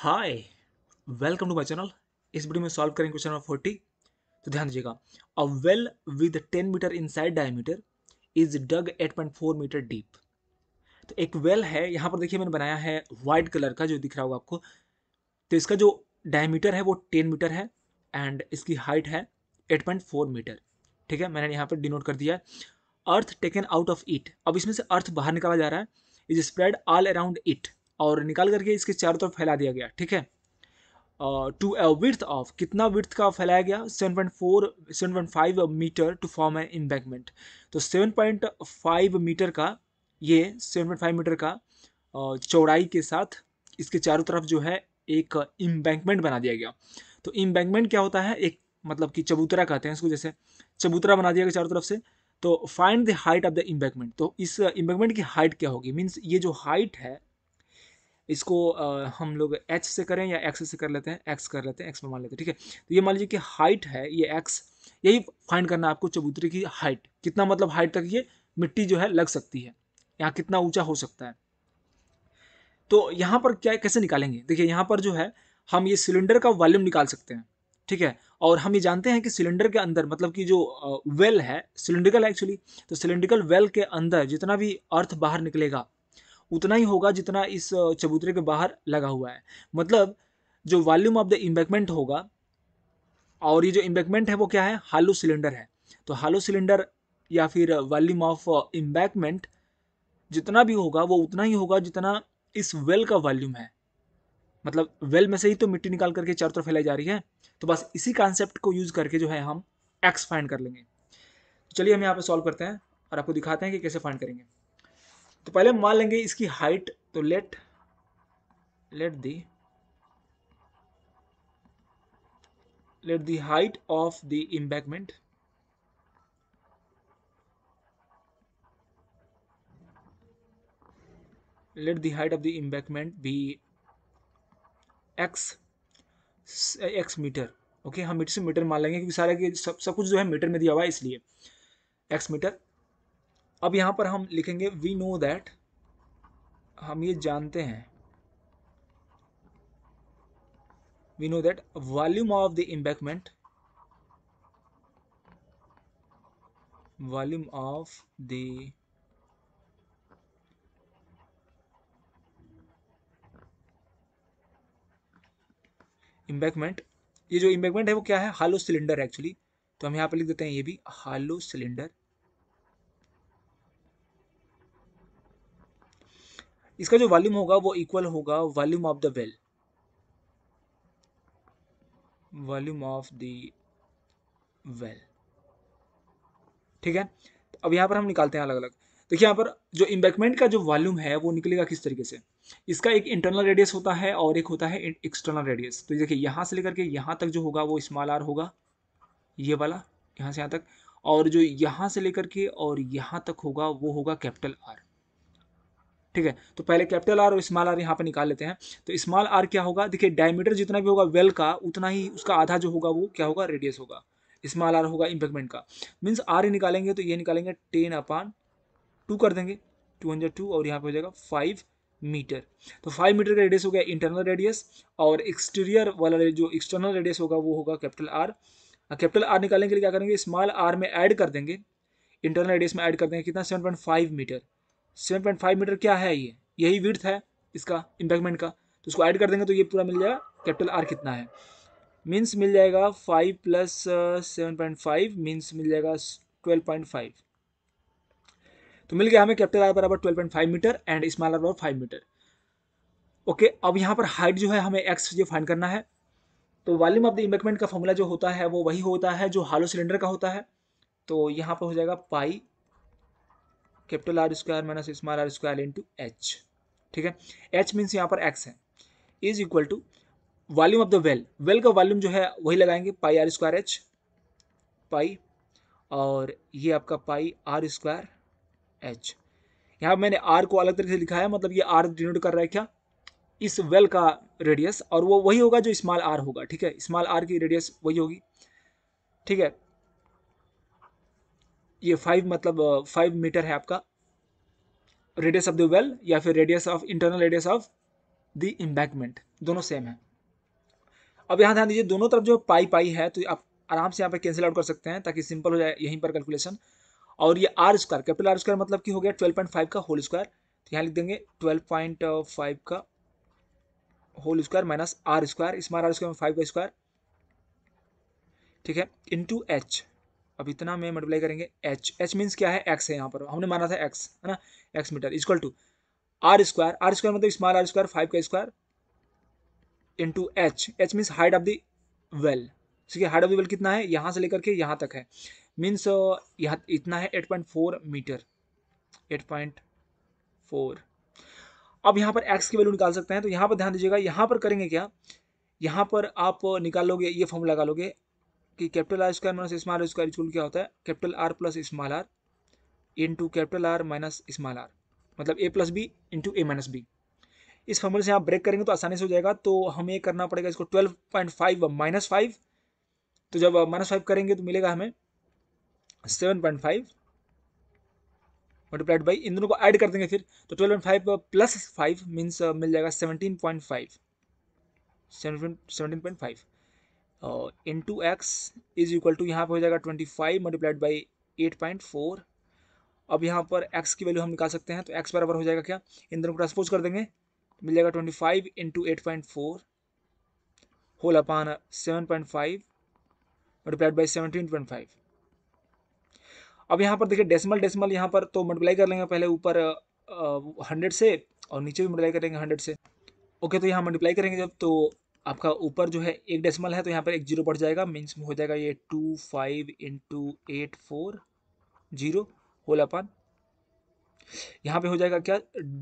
hi welcome to my channel इस video में solve करेंगे क्वेश्चन नंबर फोर्टी तो ध्यान दीजिएगा a well with ten metre inside diameter is dug eight point four metre deep तो एक वेल है यहाँ पर देखिए मैंने बनाया है वाइट कलर का जो दिख रहा होगा आपको तो इसका जो डायमीटर है वो टेन मीटर है एंड इसकी हाइट है एट पॉइंट फोर मीटर ठीक है मैंने यहाँ पर डिनोट कर दिया है earth taken out of it अब इसमें से अर्थ बाहर निकाला जा रहा है is spread all around it और निकाल करके इसके चारों तरफ फैला दिया गया ठीक है टू अ विर्थ ऑफ कितना विर्थ का फैलाया गया 7.4 7.5 metre to form a embankment तो 7.5 मीटर का ये 7.5 मीटर का uh, चौड़ाई के साथ इसके चारों तरफ जो है एक इम्बैंकमेंट बना दिया गया तो इम्बैंकमेंट क्या होता है एक मतलब कि चबूतरा कहते हैं इसको जैसे चबूतरा बना दिया गया चारों तरफ से तो find the height of the embankment तो इस इम्बैकमेंट की हाइट क्या होगी मीन्स ये जो हाइट है इसको आ, हम लोग एच से करें या एक्स से कर लेते हैं एक्स कर लेते हैं एक्स में मान लेते हैं ठीक है तो ये मान लीजिए कि हाइट है ये एक्स यही फाइंड करना है आपको चबूतरे की हाइट कितना मतलब हाइट तक ये मिट्टी जो है लग सकती है यहाँ कितना ऊंचा हो सकता है तो यहाँ पर क्या कैसे निकालेंगे देखिए यहाँ पर जो है हम ये सिलेंडर का वॉल्यूम निकाल सकते हैं ठीक है और हम ये जानते हैं कि सिलेंडर के अंदर मतलब कि जो वेल है सिलेंड्रिकल एक्चुअली तो सिलेंड्रिकल वेल के अंदर जितना भी अर्थ बाहर निकलेगा उतना ही होगा जितना इस चबूतरे के बाहर लगा हुआ है मतलब जो वॉल्यूम ऑफ द इम्बैकमेंट होगा और ये जो इम्बैकमेंट है वो क्या है हालो सिलेंडर है तो हालो सिलेंडर या फिर वॉल्यूम ऑफ इम्बैकमेंट जितना भी होगा वो उतना ही होगा जितना इस वेल का वॉल्यूम है मतलब वेल में से ही तो मिट्टी निकाल करके चारों तरफ फैलाई जा रही है तो बस इसी कॉन्सेप्ट को यूज़ करके जो है हम एक्स फाइंड कर लेंगे तो चलिए हम यहाँ पे सॉल्व करते हैं और आपको दिखाते हैं कि कैसे फाइंड करेंगे तो पहले हम मान लेंगे इसकी हाइट तो let let the let the height of the embankment let the height of the embankment be x x metre okay हम मीटर से मीटर मान लेंगे क्योंकि सारा के सब सब कुछ जो है मीटर में दिया हुआ है इसलिए एक्स मीटर अब यहां पर हम लिखेंगे वी नो दैट हम ये जानते हैं we know that volume of the embankment volume of the embankment ये जो इम्बैक्मेंट है वो क्या है हालो सिलेंडर एक्चुअली तो हम यहां पर लिख देते हैं ये भी हालो सिलेंडर इसका जो वॉल्यूम होगा वो इक्वल होगा volume of the well volume of the well ठीक है अब यहां पर हम निकालते हैं अलग अलग देखिए यहां पर जो इम्बेकमेंट का जो वॉल्यूम है वो निकलेगा किस तरीके से इसका एक इंटरनल रेडियस होता है और एक होता है एक्सटर्नल रेडियस तो देखिए यहां से लेकर के यहां तक जो होगा वो स्मॉल आर होगा ये वाला यहां से यहां तक और जो यहां से लेकर के और यहां तक होगा वो होगा कैपिटल आर ठीक है तो पहले कैपिटल आर और स्मॉल आर यहाँ पर निकाल लेते हैं तो स्मॉल आर क्या होगा देखिए डायमीटर जितना भी होगा वेल का उतना ही उसका आधा जो होगा वो क्या होगा रेडियस होगा स्मॉल आर होगा इम्पेकमेंट का मीन्स आर ही निकालेंगे तो ये निकालेंगे टेन अपान टू कर देंगे टू हंड्रेड टू और यहाँ पे हो जाएगा फाइव मीटर तो फाइव मीटर का रेडियस हो गया इंटरनल रेडियस और एक्सटीरियर वाला जो एक्सटर्नल रेडियस होगा वो होगा कैपिटल आर कैपिटल आर निकालने के लिए क्या करेंगे स्मॉल आर में ऐड कर देंगे इंटरनल रेडियस में ऐड कर देंगे कितना seven point five metre seven point five metre क्या है ये यही विर्थ है इसका इम्पैक्टमेंट का तो इसको ऐड कर देंगे तो ये पूरा मिल जाएगा कैपिटल आर कितना है मीन्स मिल जाएगा five plus seven point five means मिल जाएगा ट्वेल्व पॉइंट फाइव तो मिल गया हमें कैपिटल आर बराबर twelve point five metre and small R बराबर फाइव मीटर ओके अब यहाँ पर हाइट जो है हमें एक्स जो फाइन करना है तो वॉल्यूम ऑफ द इम्बेकमेंट का फॉर्मूला जो होता है वो वही होता है जो हालो सिलेंडर का होता है तो यहाँ पर हो जाएगा pi capital R square minus small R square into H ठीक है एच मीन्स यहाँ पर एक्स है is equal to volume of the well well का वॉल्यूम जो है वही लगाएंगे pi R square H pi और ये आपका पाई आर स्क्वायर एच यहाँ मैंने आर को अलग तरीके से लिखा है मतलब ये आर डिनोट कर रहा है क्या इस वेल का रेडियस और वो वही होगा जो स्मॉल आर होगा ठीक है स्मॉल आर की रेडियस वही होगी ठीक है ये फाइव मतलब फाइव uh, मीटर है आपका रेडियस ऑफ द वेल या फिर radius of internal radius of the embankment दोनों सेम है अब यहाँ ध्यान दीजिए दोनों तरफ जो पाई पाई है तो आप आराम से यहाँ पर कैंसिल आउट कर सकते हैं ताकि सिंपल हो जाए यहीं पर कैलकुलेशन और ये R square capital R square मतलब कि हो गया ट्वेल्व पॉइंट फाइव का होल स्क्वायर तो यहाँ लिख देंगे ट्वेल्व पॉइंट फाइव का whole square minus R square इसमें आर स्क्वायर में फाइव का स्क्वायर ठीक है इंटू एच अब इतना में मल्टीप्लाई करेंगे एच एच मीन्स क्या है एक्स है यहाँ पर हमने माना था एक्स है ना X metre is equal to R square R square मतलब स्मॉल आर स्क्वायर फाइव का square into H H means height of the well ठीक है हाइट ऑफ द वेल कितना है यहाँ से लेकर के यहाँ तक है मीन्स uh, यहाँ इतना है eight point four metre eight point four अब यहाँ पर एक्स की वैल्यू निकाल सकते हैं तो यहाँ पर ध्यान दीजिएगा यहाँ पर करेंगे क्या यहाँ पर आप निकालोगे ये फॉर्म लगा लोगे कि capital R square minus small R square equal क्या होता है capital R plus small R into capital R minus small R मतलब A plus B into A minus B इस फॉर्मूले से आप ब्रेक करेंगे तो आसानी से हो जाएगा तो हमें ये करना पड़ेगा इसको twelve point five minus five तो जब माइनस फाइव करेंगे तो मिलेगा हमें seven point five multiplied by इन दोनों को ऐड कर देंगे फिर तो twelve point five plus five means मिल जाएगा seventeen point five seventeen point five into X is equal to यहाँ पर हो जाएगा twenty five multiplied by eight point four अब यहाँ पर एक्स की वैल्यू हम निकाल सकते हैं तो एक्स बराबर हो जाएगा क्या इन दोनों को ट्रांसपोज कर देंगे मिल जाएगा twenty five into eight point four whole upon seven point five multiplied by seventeen point five अब यहाँ पर देखिए डेसिमल डेसिमल यहाँ पर तो मल्टीप्लाई कर लेंगे पहले ऊपर हंड्रेड से और नीचे भी मल्टीप्लाई करेंगे हंड्रेड से ओके तो यहाँ मल्टीप्लाई करेंगे जब तो आपका ऊपर जो है एक डेसिमल है तो यहाँ पर एक जीरो बढ़ जाएगा मीन्स हो जाएगा ये two five into eight four zero whole upon यहाँ पे हो जाएगा क्या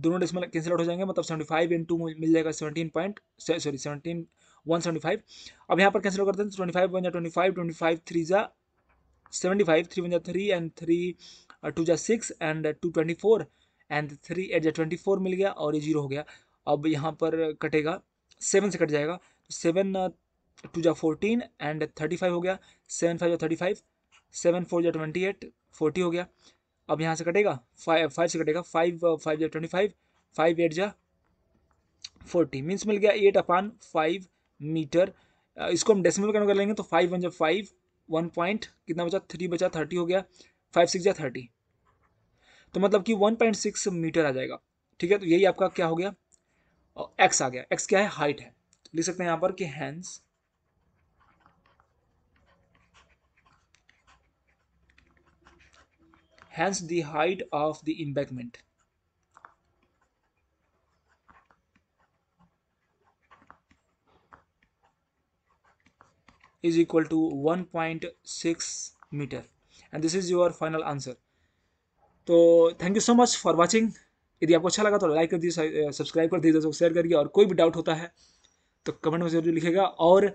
दोनों डेसिमल कैंसिल आउट हो जाएंगे मतलब सेवेंटी फाइव इंटू मिल जाएगा seventeen point sorry seventeen one seventy five अब यहाँ पर कैंसिल करते हैं ट्वेंटी फाइव वन जा twenty five twenty five three जा सेवेंटी फाइव थ्री वन जा थ्री एंड थ्री टू जा six and two twenty four and three eight जा ट्वेंटी फोर मिल गया और ये जीरो हो गया अब यहाँ पर कटेगा सेवन से कट जाएगा सेवन टू uh, जा फोर्टीन एंड थर्टी फाइव हो गया सेवन फाइव जा थर्टी फाइव सेवन फोर जा ट्वेंटी एट फोर्टी हो गया अब यहाँ से कटेगा फाइव फाइव से कटेगा फाइव फाइव uh, जा ट्वेंटी फाइव फाइव एट जा फोर्टी मीन्स मिल गया एट अपान फाइव मीटर इसको हम डेसिमल कन्वर्ट कर लेंगे तो फाइव वन जा फाइव वन पॉइंट कितना बचा थ्री बचा थर्टी हो गया फाइव सिक्स या थर्टी तो मतलब कि वन पॉइंट सिक्स मीटर आ जाएगा ठीक है तो यही आपका क्या हो गया एक्स uh, आ गया एक्स क्या है हाइट है लिख सकते हैं यहां पर कि hence height of the of is equal to one point 1.6 metre and this is your final answer तो thank you so much for watching यदि आपको अच्छा लगा तो लाइक कर दीजिए सब्सक्राइब कर दीजिए दोस्तों शेयर करिए और कोई भी डाउट होता है तो कमेंट में ज़रूर लिखेगा और